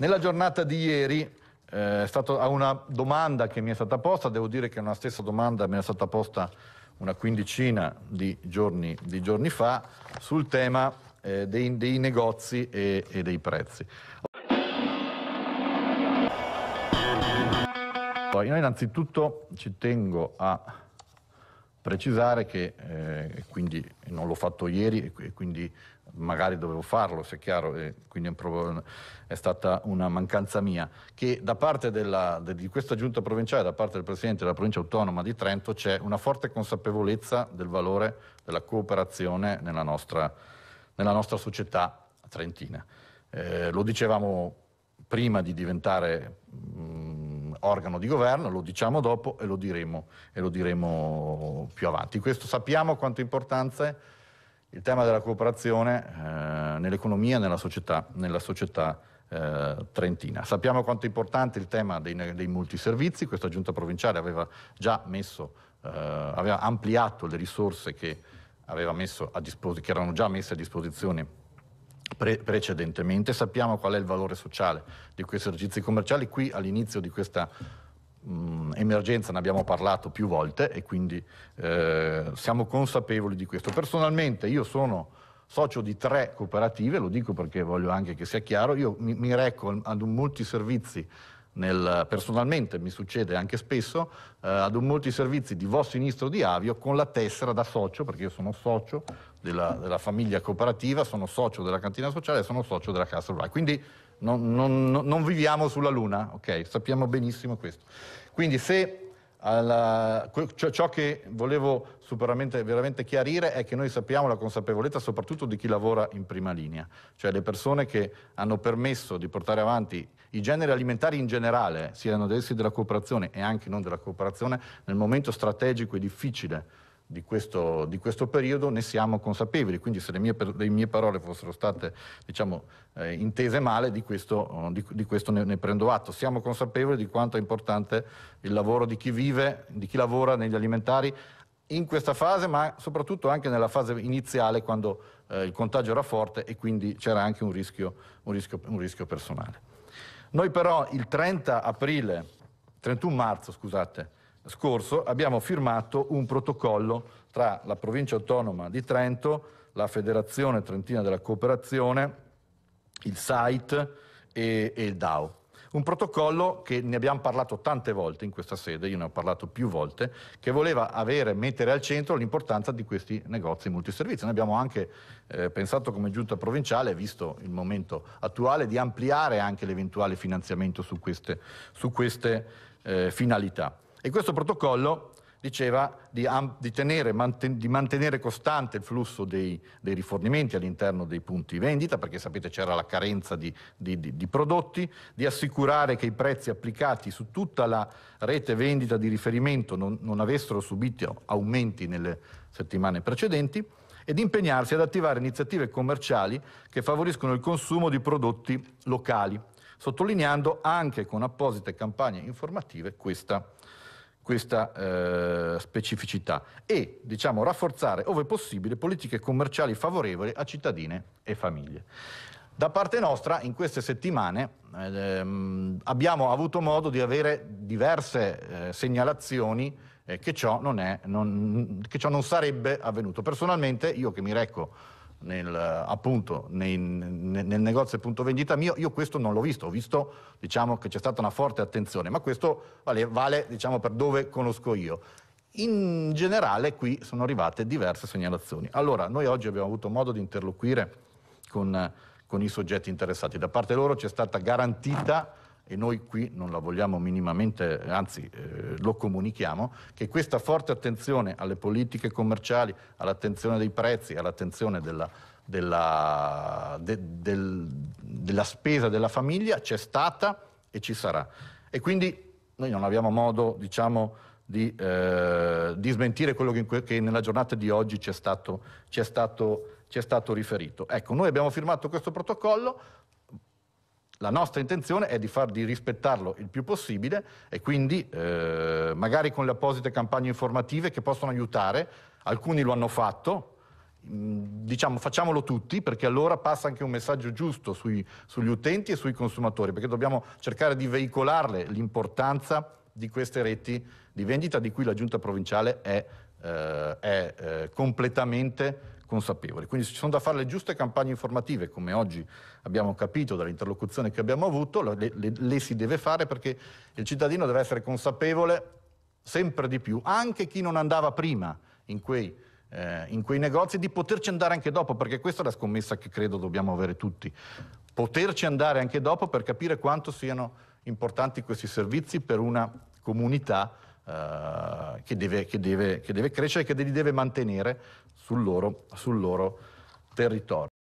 Nella giornata di ieri eh, è stata una domanda che mi è stata posta, devo dire che è una stessa domanda mi è stata posta una quindicina di giorni, di giorni fa sul tema eh, dei, dei, negozi e, e dei prezzi. Io innanzitutto ci tengo a precisare che, eh, quindi non l'ho fatto ieri e quindi magari dovevo farlo, se è chiaro, e quindi è, stata una mancanza mia, che da parte della, di questa giunta provinciale, da parte del Presidente della provincia autonoma di Trento, c'è una forte consapevolezza del valore della cooperazione nella nostra, nella nostra società trentina. Eh, lo dicevamo prima di diventare... Mh, mm, organo di governo, lo diciamo dopo e lo diremo, e lo diremo più avanti. Questo sappiamo quanto importante è il tema della cooperazione eh, nell'economia e nella società, nella società eh, trentina. Sappiamo quanto è importante il tema dei, dei multiservizi, questa giunta provinciale aveva già messo, eh, aveva ampliato le risorse che, aveva messo a disposi- che erano già messe a disposizione pre- precedentemente, sappiamo qual è il valore sociale di questi esercizi commerciali. Qui all'inizio di questa mh, mm, emergenza ne abbiamo parlato più volte e quindi eh, siamo consapevoli di questo. Personalmente io sono socio di tre cooperative, lo dico perché voglio anche che sia chiaro, io mi, mi recco ad un multiservizi nel, personalmente mi succede anche spesso, eh, ad un molti servizi di vostro sinistro di Avio con la tessera da socio, perché io sono socio della, della famiglia cooperativa, sono socio della cantina sociale e sono socio della Castle Rai. Quindi non, non, non viviamo sulla Luna, ok? Sappiamo benissimo questo. Quindi se alla, ciò che volevo veramente chiarire è che noi sappiamo la consapevolezza soprattutto di chi lavora in prima linea, cioè le persone che hanno permesso di portare avanti i generi alimentari in generale, siano essi della cooperazione e anche non della cooperazione, nel momento strategico e difficile di questo, di questo, periodo ne siamo consapevoli, quindi se le mie, le mie parole fossero state diciamo, eh, intese male, di questo, oh, di, di questo ne, ne, prendo atto. Siamo consapevoli di quanto è importante il lavoro di chi vive, di chi lavora negli alimentari in questa fase, ma soprattutto anche nella fase iniziale quando eh, il contagio era forte e quindi c'era anche un rischio, un, rischio, un rischio personale. Noi però il 30 aprile, 31 marzo, scusate, scorso abbiamo firmato un protocollo tra la provincia autonoma di Trento, la Federazione Trentina della Cooperazione, il SAIT e, e il DAO. Un protocollo che ne abbiamo parlato tante volte in questa sede, io ne ho parlato più volte, che voleva avere, mettere al centro l'importanza di questi negozi multiservizi. Noi abbiamo anche eh, pensato come giunta provinciale, visto il momento attuale, di ampliare anche l'eventuale finanziamento su queste, su queste eh, finalità. E questo protocollo diceva di, di, tenere, manten, di mantenere costante il flusso dei, dei rifornimenti all'interno dei punti vendita, perché sapete c'era la carenza di, di, prodotti, di assicurare che i prezzi applicati su tutta la rete vendita di riferimento non, non avessero subito aumenti nelle settimane precedenti e di impegnarsi ad attivare iniziative commerciali che favoriscono il consumo di prodotti locali, sottolineando anche con apposite campagne informative questa questa eh, specificità e diciamo, rafforzare, ove possibile, politiche commerciali favorevoli a cittadine e famiglie. Da parte nostra, in queste settimane, ehm, abbiamo avuto modo di avere diverse eh, segnalazioni eh, che, ciò non è, non, che ciò non sarebbe avvenuto. Personalmente, io che mi recco nel, appunto, nei, nel negozio e punto vendita mio, io questo non l'ho visto, ho visto diciamo, che c'è stata una forte attenzione, ma questo vale, vale diciamo, per dove conosco io. In generale qui sono arrivate diverse segnalazioni. Allora, noi oggi abbiamo avuto modo di interloquire con, con i soggetti interessati, da parte loro c'è stata garantita e noi qui non la vogliamo minimamente, anzi eh, lo comunichiamo, che questa forte attenzione alle politiche commerciali, all'attenzione dei prezzi, all'attenzione della, della, de, del, della spesa della famiglia c'è stata e ci sarà. E quindi noi non abbiamo modo, diciamo, di, eh, di, smentire quello che, che, nella giornata di oggi ci è stato, stato, ci è stato riferito. Ecco, noi abbiamo firmato questo protocollo la nostra intenzione è di far di rispettarlo il più possibile e quindi eh, magari con le apposite campagne informative che possono aiutare, alcuni lo hanno fatto, mm, diciamo facciamolo tutti perché allora passa anche un messaggio giusto sui, sugli utenti e sui consumatori perché dobbiamo cercare di veicolarle l'importanza di queste reti di vendita di cui la giunta provinciale è, eh, è eh, completamente consapevoli. Quindi se ci sono da fare le giuste campagne informative, come oggi abbiamo capito dall'interlocuzione che abbiamo avuto, le, le, le si deve fare perché il cittadino deve essere consapevole sempre di più, anche chi non andava prima in quei, eh, in quei, negozi, di poterci andare anche dopo, perché questa è la scommessa che credo dobbiamo avere tutti. Poterci andare anche dopo per capire quanto siano importanti questi servizi per una comunità eh, che, deve, che, deve, che, deve, crescere e che li deve mantenere sul loro, sul loro territorio.